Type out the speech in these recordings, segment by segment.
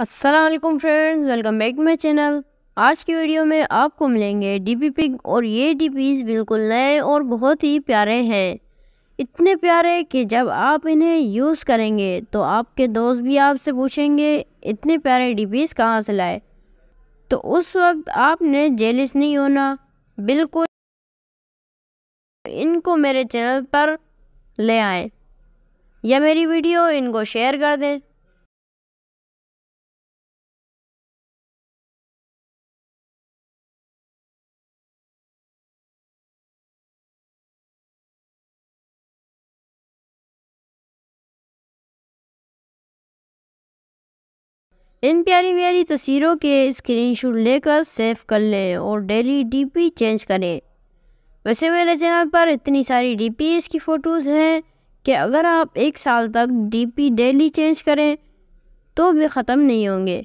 Aslam friends welcome back to my channel आज की video में आपको मिलेंगे डी पी पिंग और ये डी पीज बिल्कुल नए और बहुत ही प्यारे हैं इतने प्यारे कि जब आप इन्हें यूज़ करेंगे तो आपके दोस्त भी आपसे पूछेंगे इतने प्यारे डी पीज कहाँ से लाए तो उस वक्त आपने जेलिस नहीं होना बिल्कुल इनको मेरे चैनल पर ले आए या मेरी वीडियो इनको शेयर कर दें इन प्यारी प्यारी तस्वीरों के स्क्रीनशॉट लेकर सेव कर लें और डेली डीपी चेंज करें वैसे मेरे चैनल पर इतनी सारी डीपीएस की फ़ोटोज़ हैं कि अगर आप एक साल तक डीपी डेली चेंज करें तो भी ख़त्म नहीं होंगे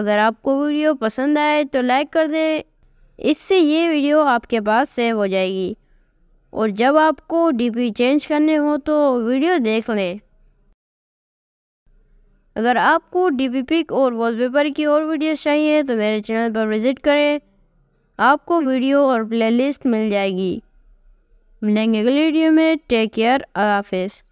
अगर आपको वीडियो पसंद आए तो लाइक कर दें इससे ये वीडियो आपके पास सेव हो जाएगी और जब आपको डीपी चेंज करने हो तो वीडियो देख लें अगर आपको डीपी पिक और वॉलपेपर की और वीडियोस चाहिए तो मेरे चैनल पर विज़िट करें आपको वीडियो और प्लेलिस्ट मिल जाएगी मिलेंगे अगले वीडियो में टेक केयर हाफिज़